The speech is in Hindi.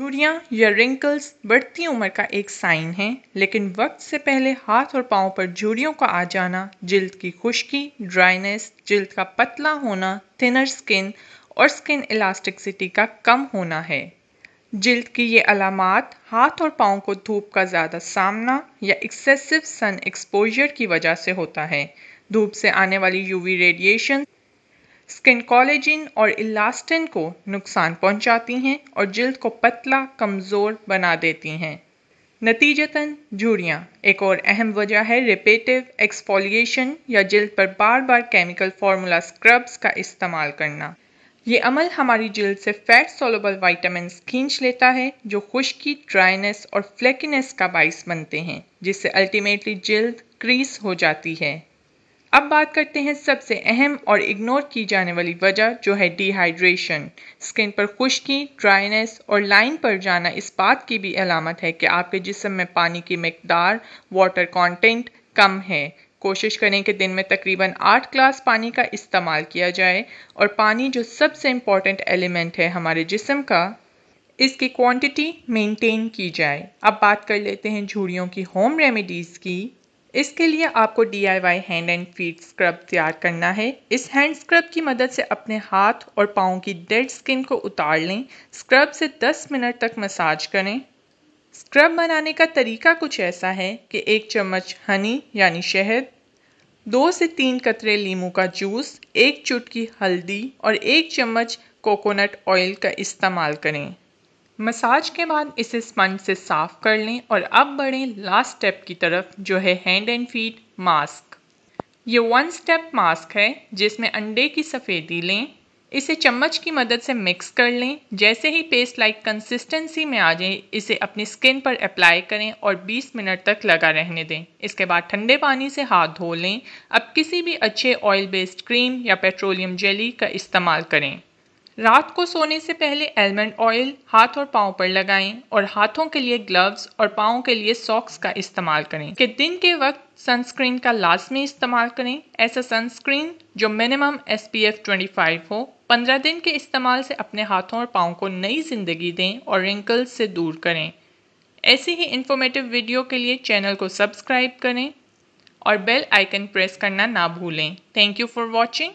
झुर्रियां या रिंकल्स बढ़ती उम्र का एक साइन है लेकिन वक्त से पहले हाथ और पाँव पर झुर्रियों का आ जाना जल्द की खुश्की ड्राइनेस जल्द का पतला होना थिनर स्किन और स्किन इलास्टिकसिटी का कम होना है जल्द की ये अलामत हाथ और पाँव को धूप का ज़्यादा सामना या एक्सेसिव सन एक्सपोजर की वजह से होता है धूप से आने वाली यूवी रेडिएशन स्किन कॉलेजिन और इलास्टिन को नुकसान पहुंचाती हैं और जल्द को पतला कमज़ोर बना देती हैं नतीजतन झूड़ियाँ एक और अहम वजह है रिपेटिव एक्सफोलिएशन या जल्द पर बार बार केमिकल फार्मूला स्क्रब्स का इस्तेमाल करना ये अमल हमारी जल्द से फैट सोलोबल वाइटामिन खींच लेता है जो खुश्की ड्राइनेस और फ्लेकिनेस का बाइस बनते हैं जिससे अल्टीमेटली जल्द क्रीस हो जाती है अब बात करते हैं सबसे अहम और इग्नोर की जाने वाली वजह जो है डिहाइड्रेशन स्किन पर खुश्की ड्राइनेस और लाइन पर जाना इस बात की भी अलामत है कि आपके जिसम में पानी की मकदार वाटर कॉन्टेंट कम है कोशिश करें कि दिन में तकरीबन आठ ग्लास पानी का इस्तेमाल किया जाए और पानी जो सबसे इम्पॉर्टेंट एलिमेंट है हमारे जिसम का इसकी क्वांटिटी मेंटेन की जाए अब बात कर लेते हैं झूड़ियों की होम रेमेडीज़ की इसके लिए आपको the hand and feet scrub तैयार करना है इस हैंड स्क्रब की मदद से अपने हाथ और पाओ की डेड स्किन को उतार लें स्क्रब से 10 मिनट तक मसाज करें स्क्रब बनाने का तरीका कुछ ऐसा है कि एक चम्मच हनी यानी शहद दो से तीन कतरे लीमू का जूस एक चुटकी हल्दी और एक चम्मच कोकोनट ऑयल का इस्तेमाल करें मसाज के बाद इसे स्पंज से साफ कर लें और अब बढ़ें लास्ट स्टेप की तरफ जो है हैंड एंड फीट मास्क ये वन स्टेप मास्क है जिसमें अंडे की सफ़ेदी लें इसे चम्मच की मदद से मिक्स कर लें जैसे ही पेस्ट लाइक कंसिस्टेंसी में आ जाए इसे अपनी स्किन पर अप्लाई करें और 20 मिनट तक लगा रहने दें इसके बाद ठंडे पानी से हाथ धो लें अब किसी भी अच्छे ऑयल बेस्ड क्रीम या पेट्रोलियम जेली का इस्तेमाल करें रात को सोने से पहले एलमंड ऑयल हाथ और पाँव पर लगाएं और हाथों के लिए ग्लव्स और पाओ के लिए सॉक्स का इस्तेमाल करें कि दिन के वक्त सनस्क्रीन का लाजमी इस्तेमाल करें ऐसा सनस्क्रीन जो minimum S P F twenty five हो पंद्रह दिन के इस्तेमाल से अपने हाथों और पाँव को नई जिंदगी दें और रिंकल्स से दूर करें ऐसी ही इंफॉर्मेटिव वीडियो के लिए चैनल को सब्सक्राइब करें और बेल आइकन प्रेस करना ना भूलें थैंक यू फॉर वॉचिंग